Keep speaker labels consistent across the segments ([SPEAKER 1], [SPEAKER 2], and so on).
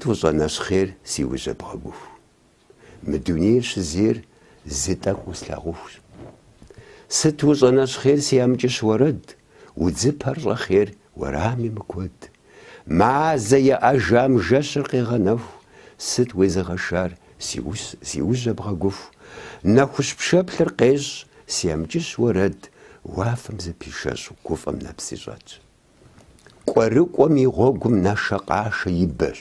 [SPEAKER 1] توصى ناس خير سي وجب غبوه ما دونيش زير زيتا كوسلاغوش ست وصى ناس خير سي امجش ورد وتزبهر را خير ورامي مكود مع زي اجام جشر قي غنف ست ويزا غشار سي وز سي وجب غقوف ناخش بشاب لرقيش ورد وافم زبيشاش وكوفم نبسيجات ቋርቆም ይጎጉም ናሸቃሸ ይበር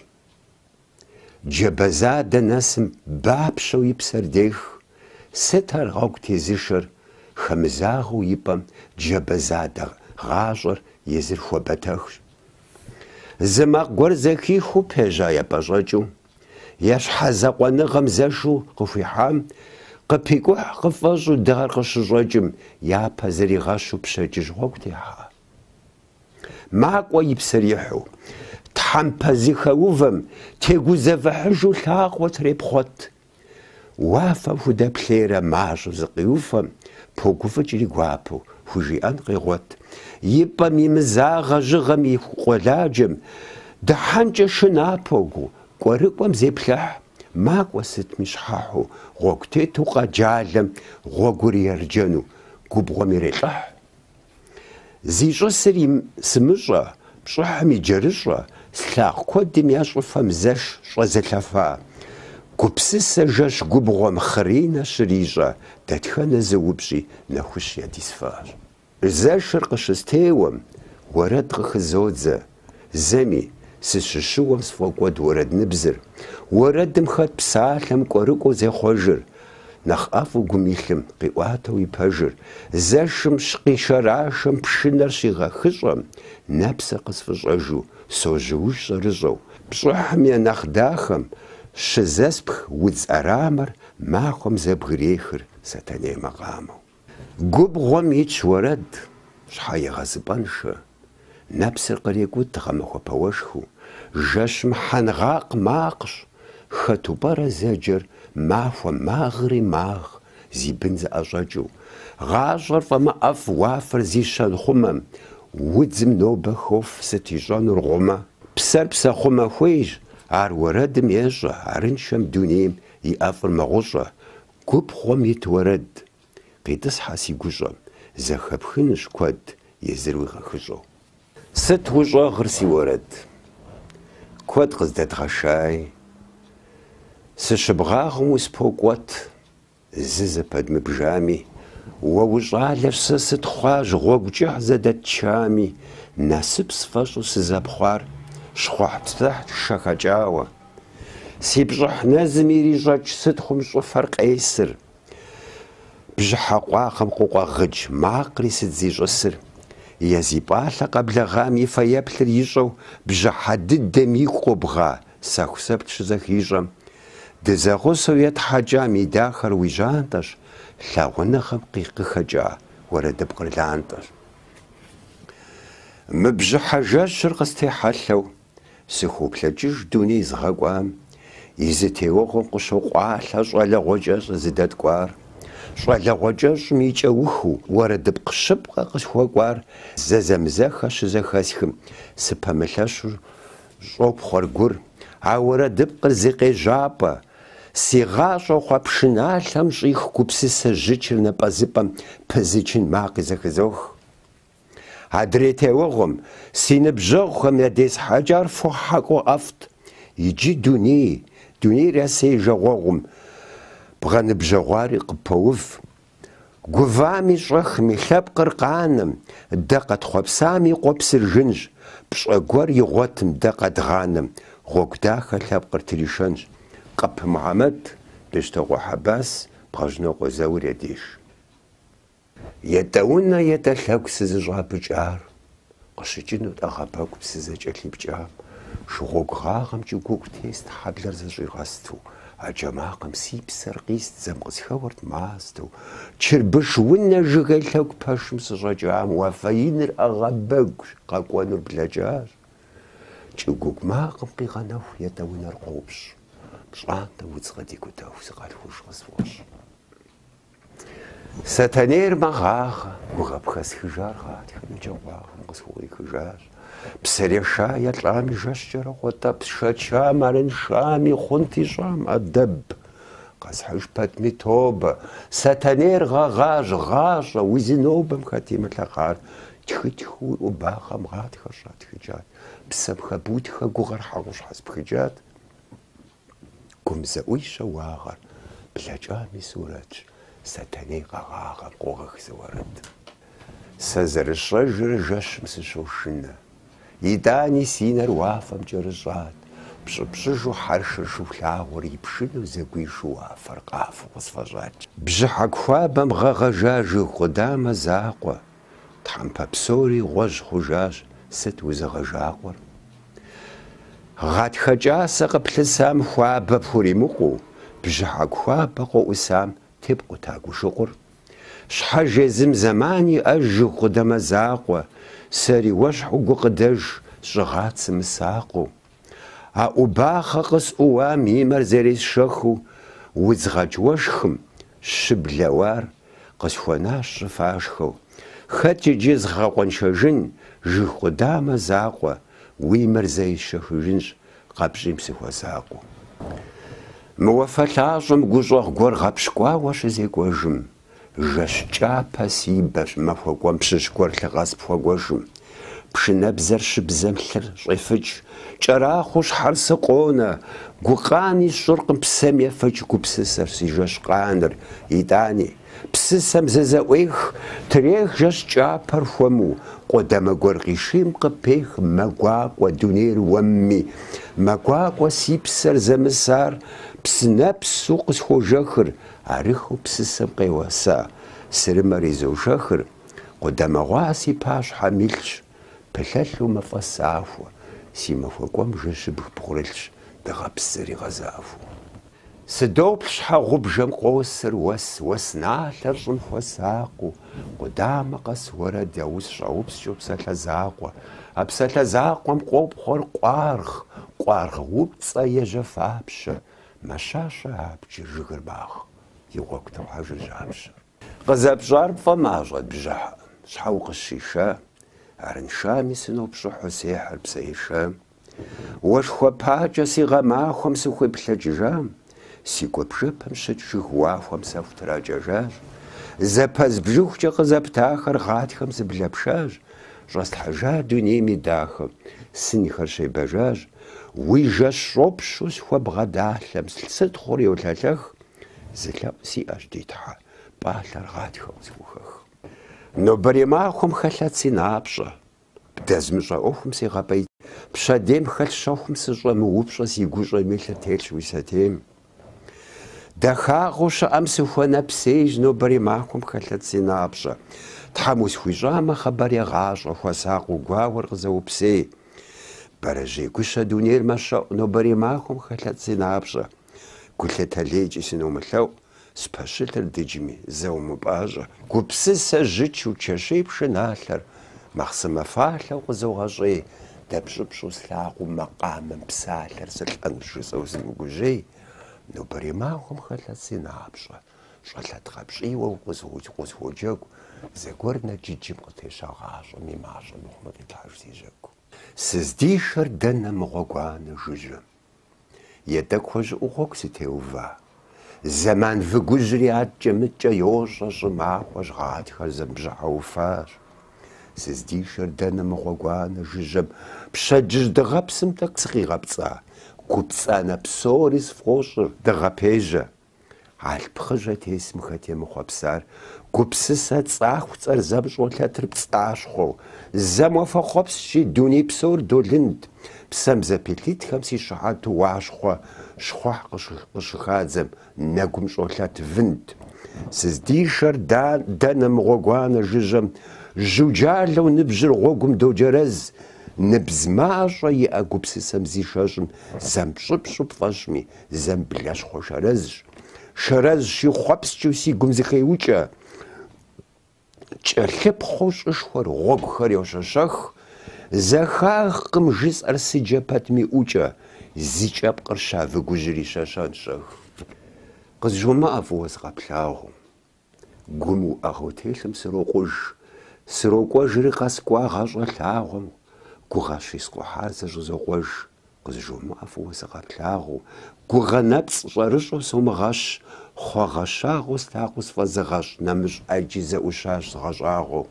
[SPEAKER 1] ჯებაზა დანას ბაფშო იფსერდეხ სეთარ ოქთიზიშერ ხმზაღუ იპამ ჯებაზა და ღაშერ იზერ ხობათახ ზმა გორზეხი ხუ ფეჟა იპაშოჭუ ياش حزقونه غمزاشو قفي حام قبيكو قفاشو دغار قشو جوجم يا بازري غاشو بشاجي جوكتي ها ما قوي بسريحو тхампа зихаувам тегузавахьжу лхаагъуат репхъуат уафа худаплъера мажъу зыкъиуфам пугуфыкӏ иригуапэу хужиӏэн къигъуат и пӏэм имызагъэ жьыгъэм и къуэладжэм дыхьэнкӏэ шынапогу кӏуэрыкӏуэм зеплъыхь макӏуэ сытми щхьэхьу гъуэгу тету къэджалэм гъуэгур ерджэну губгъуэм ирелӏыхь зищӏысыр сымыщӏэ пщӏыхьым иджэрыщӏэ ლახქოდიმია შუფა მზეშ შვეზელაფა გუფსისე ჟეშ გუბრომ ხრინა შრიჟა დათხანა ზუბჟი ნახუშია დისფა ზეშერ ყშესთეუმ ვარად ხხზოძა ზემი სიშშუმ სფოკვა დურად ნიბზერ ვარად დიმხატ ფსალემ ყორიკო ზეხოჟერ نخاف وقميخم قوات ويبهجر زاشم شقي شراشم بشنر شيغا خشم نبسا قصف جعجو سوجوش رجو بشحم نخ داخم شزاسبخ ودز أرامر ماخم زبغريخر ستاني مقامو قب غم يتشورد شحاي غزبانش نبسا قريكو تغمخو بوشخو جاشم حنغاق ماقش خطو برا زاجر махуэ магъри магъ зи бын зэӀэщӀэкӀыу. ГъащӀэр фӀэмэ ӀэфӀ уафэр зи щэнхъумэм, удзым нобэ хоф сыт ищӀэнур гъумэ. Псэр псэхъумэ хуейщ, ар уэрэдым ещӀэ, арыншэм дунейм и ӀэфӀыр мыгъущӀэ. Губгъуэм ит уэрэд. КъитӀысхьэ си гущӀэм, зэхэпхынущ куэд езыр уигъэхыщӀэу. Сыт ущӀэгъыр си уэрэд? Куэд къыздедгъэшай, Сыщыбгъагъыу успокӀуэт, зы зэпэдмыбжами, уэ ущӀалэр сэ сыт хъуащ гъуэгукӀыхь зэдэтчами, насыпс фӀэщӀу сызэпхъуар щхъухьптыхьшэ хэкӀауэ. Си пщӀыхь нэзым ирищӀэкӀ сыт хъум щӀыфэр къесыр, бжьыхьэ къуагъым къукъуэгъыкӀ макъри сыт зищӀысыр, ези пӀалъэ къэблэгъам и фэеплъыр ищӀэу бжьыхьэ дыдэм игу къобгъа сэху сэпт щызэхищӀэм – дезаго совет хаджами дахар вижанташ лагуна хабки хаджа ура дебгрилантар мбжа хаджа шрқсте халлау сихуплачиж дуни згакуа изтеохо кушо ква лашвала гожа зидаткуар швала гожа мичеуху ура дебкшип кхшхуакуар зазамзаха шзахасхим сипамлашур шопхор гур аура дебкзиқе жапа сигъашо хъапшналъм щӏих гупсысэ жычыр напӏэзыпӏэм пызычын макъи зэхызох адрей теогъуэм си ныбжьэгъухэм ядесхьэкӏар фохьэкӏуэ ӏэфт иджы дуней дунейр ясей жагъуэгъум бгъэныбжьэгъуари къыпоув гувами щӏэхми лъэпкъыр къанэм дэ къэтхъуэпсами къуэпсыр жынщ пщӏэ гуэр игъуэтым дэ къэдгъанэм гъуэгу дахэ лъэпкъыр тришэнщ قب محمد دشتغو حباس بغجنو قزاور يديش يتاونا يتلاك سزجها بجار قشجنو تغاباك بسزجالي بجار شغوك غاغم جو جوكوك تيست حدلر حبلر زجيغاستو أجماقم سيبسر قيست زمغز خورت ماستو تشربش ونا جغيلك باشم سجاجام وفاينر أغباك قاقوانر بلاجار جو جوكوك ماقم قيغانو يتاونا القوبش مش وتس غادي كوتا وسقال فوش غسواش ساتانير مغاغ وغبخس خجار غاد نجوا غسوري خجار بسري شا يطلام جاش جرا غطا بشات شا مارن شامي خنتي شام الدب قاس حوش بات ميتوب ساتانير غاغاج غاج وزنوب مخاتي متلقار. تخي تخوي وباغا مغاد خشات خجات بسبخة بوت خا غوغر حاوش حسب خجات كم زوي شواغر بلا جامي سورج ستاني غاغر قوغك زورد سزرش رجر جش مسشوشنا يداني سينر وافم جرجات بشبشجو حرش شو لاغور يبشنو زقوي شو وافر قافو وصفجات بجحك خوابم غغجاج قدام زاقو تحمب بسوري غج خجاج ست وزغجاقور ღათხაჭა საყფლესამ ხვა ბფური მუყუ ბჟაკვა ბყოუსამ თიპყუთა გუშუყურ შაჟეზიმ ზამანი აჟუ ხუდამაზაყვა სერი ვაშ უგუყდეჟ ჟღაცმ საყუ ა უბახაყს უა მიმარზერის შოხუ უძღაჭ ვაშხმ შბლევარ ყსხვანაშ ფაშხუ ხაჭიჯიზ ღაყონ შოჟინ ჟუ ხუდამაზაყვა უიმერზე შეხვინს ყაბჟიმს ხვასაკო მოვაფალაშომ გუშვა გორ ყაბშკვა ვაშეზე ყოჟმ ჟესჭაფასი ბეშ მაფოკვამ შეშკვარ ლღას ფოგოჟმ ფშნებზერ შბზემლერ შეფიჭ ჭრახუშ ჰარსა ყონა გუყანი შურყ ფსემ ეფიჭ გუფსესერ სიჟეშ ყანდრ იტანი псысэм зызэӏуех трех жэщ кӏапэр хуэму къодэмэгуэр къишим къыпех мэгуакӏуэ дунейр уэмми мэгуакӏуэ си псэр зэмысар псынэпсу къысхуожэхыр арыхыу псысэм къеуэса сырымэр изожэхыр къодэмэгъуа си пащхьэм илъщ пылъэлъу мафӏэсахуэ си махуэ кӏуэм жэщыбых бгъурылъщ дыгъэпсыр игъэзахуэ Сдоп шагубжем қосыр ус усна лэрун хосақу қудама қас вора дяус шаупс шопсала зақу апсала зақум қоп хор қарх қарх уцса еже фапша машаша апчи жигырбах йоқта хаж жамш қазап жарп фамажат бижа шау қышиша арынша мисноп шуху сехар псейша уш хопача сигамахом сухи плечжам сикопшэпэм щэчу гуахом сафтраджэжэр зэпэз бжухчэ къызэптахэр гъатхэм зэблэпшэж жэслъхьэжа дунейм и дахэ сынхэршэй бэжэж уи жэщропщу схуэбгъэдалъэм сылъсытхъур иулъэлэх зылъэӀу сиӀэж дитхьэ пӀалъэр гъатхэу зухэх нобэрей махуэм хэлъэт си напщӀэ дэзмыщӀэ Ӏуэхум сигъэпӀей пщэдейм хэлъ щэхум сыщӀэмыупщӀэ си гущӀэм илъэ телъщ уи сэтейм дахагъуэ щыӀэм сыхуэнэпсейщ, нобэри махуэм хэлъэт си напщӀэ. Тхьэм усхуищӀамэ, хъыбар егъащӀэ, хуэсакъуэ гуауэр къызэупсей. Бэрэжьей гущэ дунейр мэщэӀу, нобэри махуэм хэлъэт си напщӀэ. ГулъэтэлейкӀи сынумылъэӀу, спэщылъыр дыджми, зэумыпӀащӀэ. Гупсысэ жьычу чэщей пшыналъэр, махъсымэфалъэу къызогъэщӀей, дэпщӀыпщӀу слъагъуу макъамэм псалъэр сылӀэнущ жысӀэу сымыгужьей. но баримаахом халасын аапша шалатгапш иуо гусгуч гусгуджаг зэгорна жижим готэшагааш мимааш мухмад итарсижаг сыздишэр дэнэ мгогуан жужэ ятак хож ухок ситеува зэман выгужри атчэмычэ ёша шмахож гатхэр зэмжауфаш сыздишэр дэнэ мгогуан жужэм пшэджж дэгапсым так цхигапца куцана псорис фошер дагапежа альпхжат есмхат емхвапсар гупсса цах цар замшолятр пцашхо замофахопсчи дуни псор долинд псам запелит хамси шахат вашхо шхох кыш хадзам нагум шолят винд сиздишер да данам гогуана жижам жуджалу нибжир гогум дожерез ნებზმაშა იაგუფსისამ ზიშაშმ სამშუპშუპ ვაშმი ზემბლაშ ხოშარაზ შარაზში ხვაფს ჩუსი გუმზიხი უჭა ჭერხებ ხოშშ ხარ ღობ ხარ ოშაშახ ზახახკმ ჟის არსი ჯაფატმი უჭა ზიჭაპ ყრშა ვგუჟრი შაშანშახ ყოს ჟომა ავოს ყაფლაო გუმუ აღოთელსმ სროყუშ სროყუშ რიყას ყვა ღაშა თაღო كوغاش يسكو حارس جوز غوش كوز جو مافو سغات لاغو كوغانابس شارش وسوم غاش خو غاشا غوس تاغوس فاز غاش نمش اجيزا زوشاش غاش اغو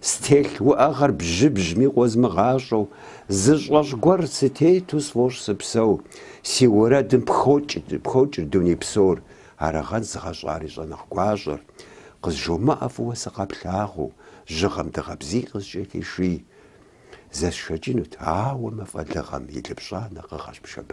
[SPEAKER 1] ستيل واخر بجيب جمي غوز مغاشو زجلاش غور ستيتو سوش سبسو سي ورا دم بخوتش دوني بسور هاراغان زغاش عاري جانغ كواجر قز جو مافو سغات لاغو جغم دغابزي قز جيتي شي زاد شجين تعاون ما فاد لغامي لبشا نقا غاش بشا